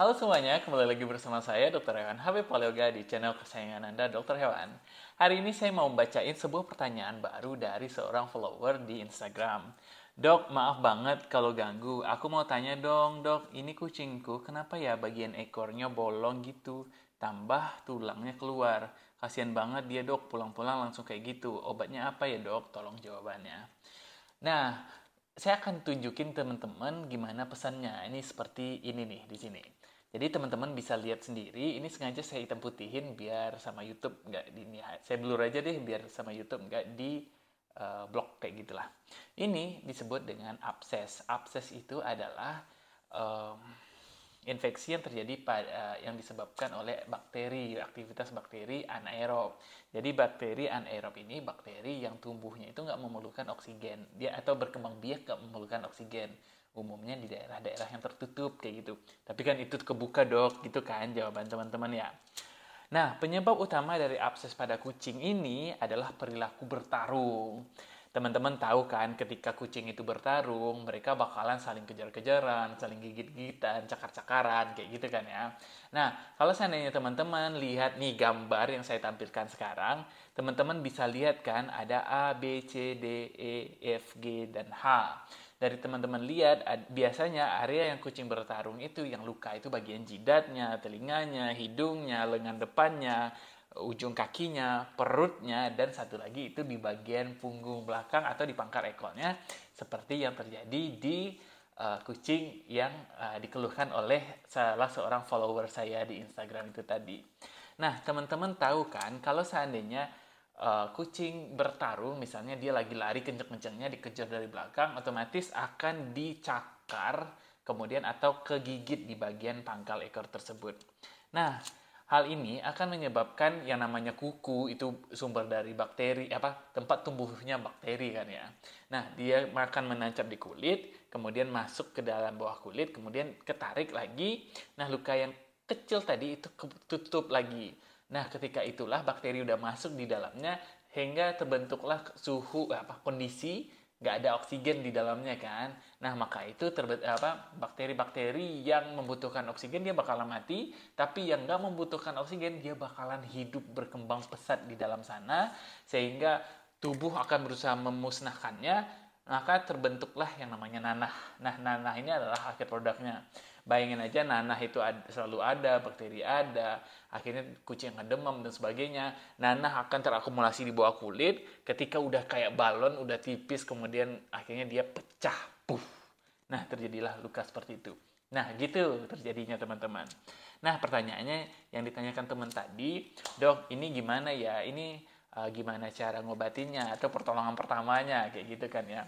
Halo semuanya, kembali lagi bersama saya Dr. Hewan HB Paleoga di channel kesayangan Anda Dr. Hewan. Hari ini saya mau bacain sebuah pertanyaan baru dari seorang follower di Instagram. Dok, maaf banget kalau ganggu. Aku mau tanya dong, dok, ini kucingku kenapa ya bagian ekornya bolong gitu? Tambah tulangnya keluar. Kasian banget dia dok, pulang-pulang langsung kayak gitu. Obatnya apa ya dok? Tolong jawabannya. Nah, saya akan tunjukin teman-teman gimana pesannya. Ini seperti ini nih di sini. Jadi teman-teman bisa lihat sendiri, ini sengaja saya hitam putihin biar sama YouTube nggak di saya blur aja deh biar sama YouTube nggak di uh, blok kayak gitulah. Ini disebut dengan abses. Abses itu adalah um, infeksi yang terjadi pada uh, yang disebabkan oleh bakteri, aktivitas bakteri anaerob. Jadi bakteri anaerob ini bakteri yang tumbuhnya itu nggak memerlukan oksigen, dia atau berkembang biak nggak memerlukan oksigen umumnya di daerah-daerah yang tertutup kayak gitu. Tapi kan itu kebuka dok gitu kan jawaban teman-teman ya. Nah, penyebab utama dari abses pada kucing ini adalah perilaku bertarung. Teman-teman tahu kan ketika kucing itu bertarung, mereka bakalan saling kejar-kejaran, saling gigit-gigitan, cakar-cakaran, kayak gitu kan ya. Nah, kalau seandainya teman-teman lihat nih gambar yang saya tampilkan sekarang, teman-teman bisa lihat kan ada A, B, C, D, E, F, G, dan H dari teman-teman lihat biasanya area yang kucing bertarung itu yang luka itu bagian jidatnya, telinganya, hidungnya, lengan depannya, ujung kakinya, perutnya dan satu lagi itu di bagian punggung belakang atau di pangkal ekornya seperti yang terjadi di uh, kucing yang uh, dikeluhkan oleh salah seorang follower saya di Instagram itu tadi. Nah, teman-teman tahu kan kalau seandainya uh, kucing bertarung misalnya dia lagi lari kenceng-kencengnya dikejar dari belakang otomatis akan dicakar kemudian atau kegigit di bagian pangkal ekor tersebut. Nah, hal ini akan menyebabkan yang namanya kuku itu sumber dari bakteri apa tempat tumbuhnya bakteri kan ya. Nah, dia akan menancap di kulit, kemudian masuk ke dalam bawah kulit, kemudian ketarik lagi. Nah, luka yang kecil tadi itu tutup lagi. Nah, ketika itulah bakteri udah masuk di dalamnya hingga terbentuklah suhu apa kondisi nggak ada oksigen di dalamnya kan. Nah, maka itu terbentuk apa bakteri-bakteri yang membutuhkan oksigen dia bakalan mati, tapi yang nggak membutuhkan oksigen dia bakalan hidup berkembang pesat di dalam sana sehingga tubuh akan berusaha memusnahkannya maka terbentuklah yang namanya nanah. Nah, nanah ini adalah akhir produknya. Bayangin aja nanah itu ada, selalu ada, bakteri ada, akhirnya kucing akan demam dan sebagainya. Nanah akan terakumulasi di bawah kulit, ketika udah kayak balon, udah tipis, kemudian akhirnya dia pecah. Puff. Nah, terjadilah luka seperti itu. Nah, gitu terjadinya teman-teman. Nah, pertanyaannya yang ditanyakan teman tadi, dok, ini gimana ya? Ini uh, gimana cara ngobatinya atau pertolongan pertamanya kayak gitu kan ya.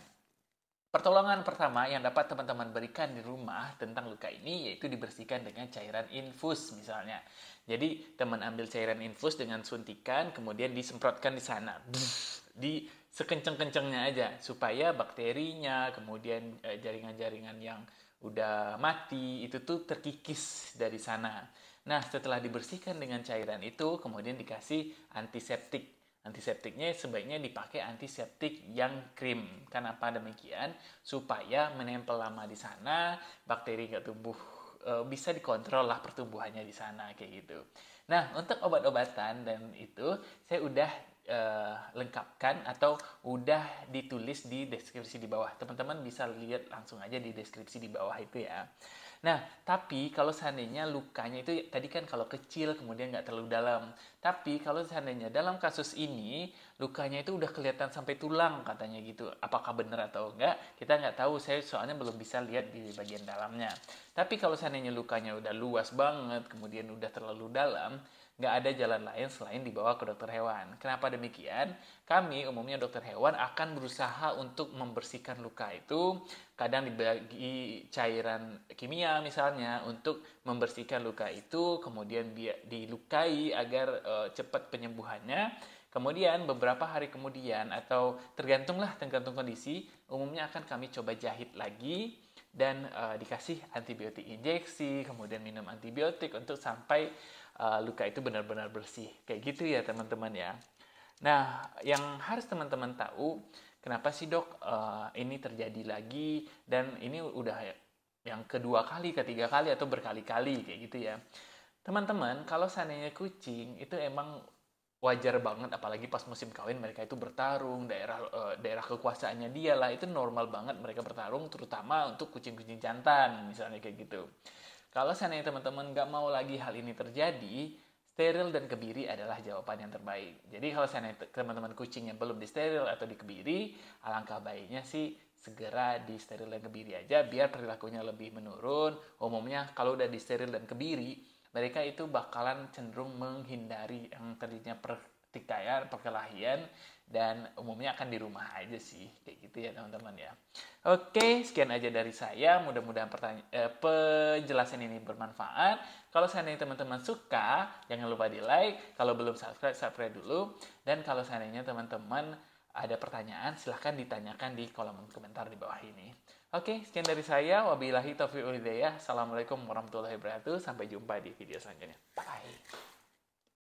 Pertolongan pertama yang dapat teman-teman berikan di rumah tentang luka ini yaitu dibersihkan dengan cairan infus misalnya. Jadi teman ambil cairan infus dengan suntikan kemudian disemprotkan di sana. Di sekenceng-kencengnya aja supaya bakterinya kemudian eh, jaringan-jaringan yang udah mati itu tuh terkikis dari sana. Nah, setelah dibersihkan dengan cairan itu kemudian dikasih antiseptik Antiseptiknya sebaiknya dipakai antiseptik yang krim. Kenapa demikian? Supaya menempel lama di sana, bakteri nggak tumbuh e, bisa dikontrol lah pertumbuhannya di sana kayak gitu. Nah, untuk obat-obatan dan itu saya udah e, lengkapkan atau udah ditulis di deskripsi di bawah. Teman-teman bisa lihat langsung aja di deskripsi di bawah itu ya. Nah, tapi kalau seandainya lukanya itu tadi kan kalau kecil kemudian nggak terlalu dalam. Tapi kalau seandainya dalam kasus ini lukanya itu udah kelihatan sampai tulang katanya gitu. Apakah benar atau enggak? Kita nggak tahu. Saya soalnya belum bisa lihat di bagian dalamnya. Tapi kalau seandainya lukanya udah luas banget kemudian udah terlalu dalam, Nggak ada jalan lain selain dibawa ke dokter hewan. Kenapa demikian? Kami umumnya dokter hewan akan berusaha untuk membersihkan luka itu, kadang dibagi cairan kimia misalnya untuk membersihkan luka itu, kemudian dia dilukai agar e, cepat penyembuhannya. Kemudian beberapa hari kemudian atau tergantunglah tergantung kondisi, umumnya akan kami coba jahit lagi dan uh, dikasih antibiotik injeksi, kemudian minum antibiotik untuk sampai uh, luka itu benar-benar bersih. Kayak gitu ya teman-teman ya. Nah, yang harus teman-teman tahu, kenapa sih dok uh, ini terjadi lagi dan ini udah yang kedua kali, ketiga kali atau berkali-kali kayak gitu ya. Teman-teman, kalau seandainya kucing itu emang wajar banget apalagi pas musim kawin mereka itu bertarung daerah e, daerah kekuasaannya dia lah itu normal banget mereka bertarung terutama untuk kucing-kucing jantan misalnya kayak gitu kalau seandainya teman-teman nggak mau lagi hal ini terjadi steril dan kebiri adalah jawaban yang terbaik jadi kalau seandainya teman-teman kucingnya belum disteril atau dikebiri alangkah baiknya sih segera di steril dan kebiri aja biar perilakunya lebih menurun umumnya kalau udah di steril dan kebiri mereka itu bakalan cenderung menghindari yang tadinya pertikaian, perkelahian, dan umumnya akan di rumah aja sih, kayak gitu ya teman-teman ya. Oke, sekian aja dari saya. Mudah-mudahan pertanya- eh, penjelasan ini bermanfaat. Kalau seandainya teman-teman suka, jangan lupa di like. Kalau belum subscribe, subscribe dulu. Dan kalau seandainya teman-teman ada pertanyaan silahkan ditanyakan di kolom komentar di bawah ini. Oke, sekian dari saya. Wabillahi taufiq Assalamualaikum warahmatullahi wabarakatuh. Sampai jumpa di video selanjutnya. bye